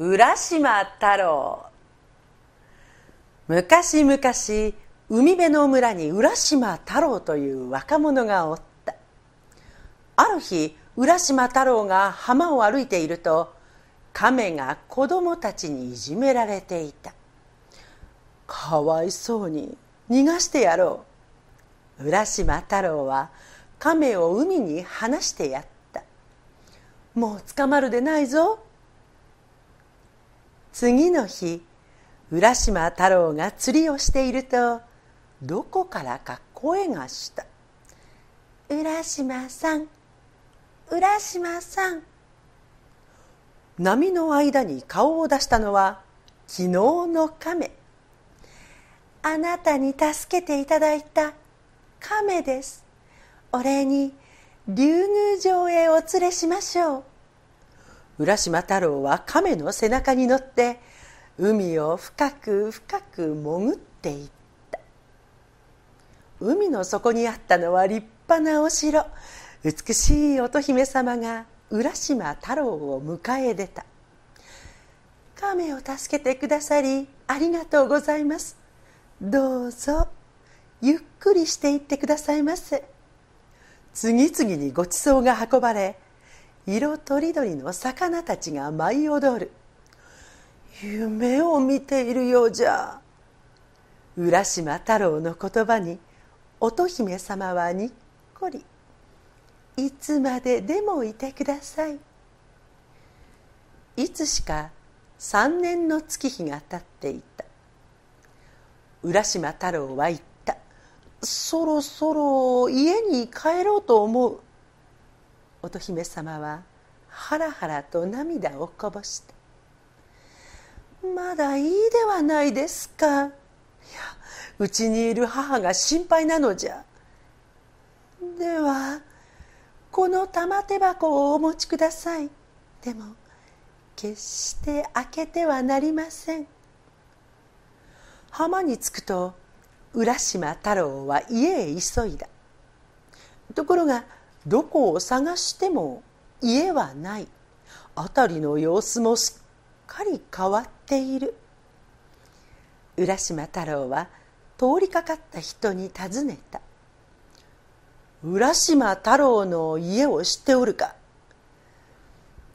浦島太郎昔々海辺の村に浦島太郎という若者がおったある日浦島太郎が浜を歩いていると亀が子供たちにいじめられていたかわいそうに逃がしてやろう浦島太郎は亀を海に放してやったもう捕まるでないぞ次の日浦島太郎が釣りをしているとどこからか声がした「浦島さん浦島さん」波の間に顔を出したのは昨日の亀あなたに助けていただいた亀ですお礼に竜宮城へお連れしましょう浦島太郎は亀の背中に乗って海を深く深く潜っていった海の底にあったのは立派なお城美しい乙姫様が浦島太郎を迎え出た亀を助けてくださりありがとうございますどうぞゆっくりしていってくださいませ次々にごちそうが運ばれ色とりどりの魚たちが舞い踊る夢を見ているようじゃ浦島太郎の言葉に乙姫様はにっこり「いつまででもいてください」いつしか3年の月日が経っていた浦島太郎は言った「そろそろ家に帰ろうと思う」乙姫様はハラハラと涙をこぼしたまだいいではないですかいやうちにいる母が心配なのじゃではこの玉手箱をお持ちくださいでも決して開けてはなりません浜に着くと浦島太郎は家へ急いだところがどこを探しても家はない辺りの様子もすっかり変わっている浦島太郎は通りかかった人に尋ねた「浦島太郎の家を知っておるか?」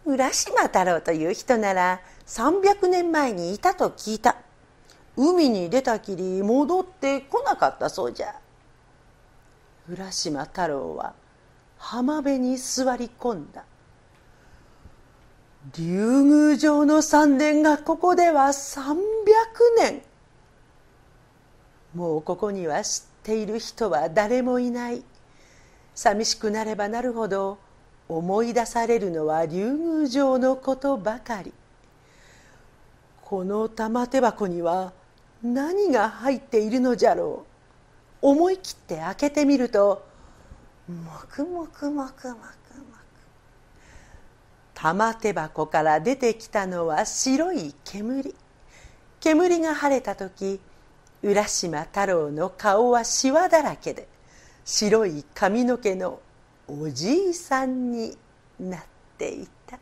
浦島太郎という人なら300年前にいたと聞いた海に出たきり戻ってこなかったそうじゃ浦島太郎は浜辺に座り込んだ竜宮城の三殿がここでは300年もうここには知っている人は誰もいない寂しくなればなるほど思い出されるのは竜宮城のことばかりこの玉手箱には何が入っているのじゃろう思い切って開けてみると黙々黙々黙々玉手箱から出てきたのは白い煙煙が晴れた時浦島太郎の顔はしわだらけで白い髪の毛のおじいさんになっていた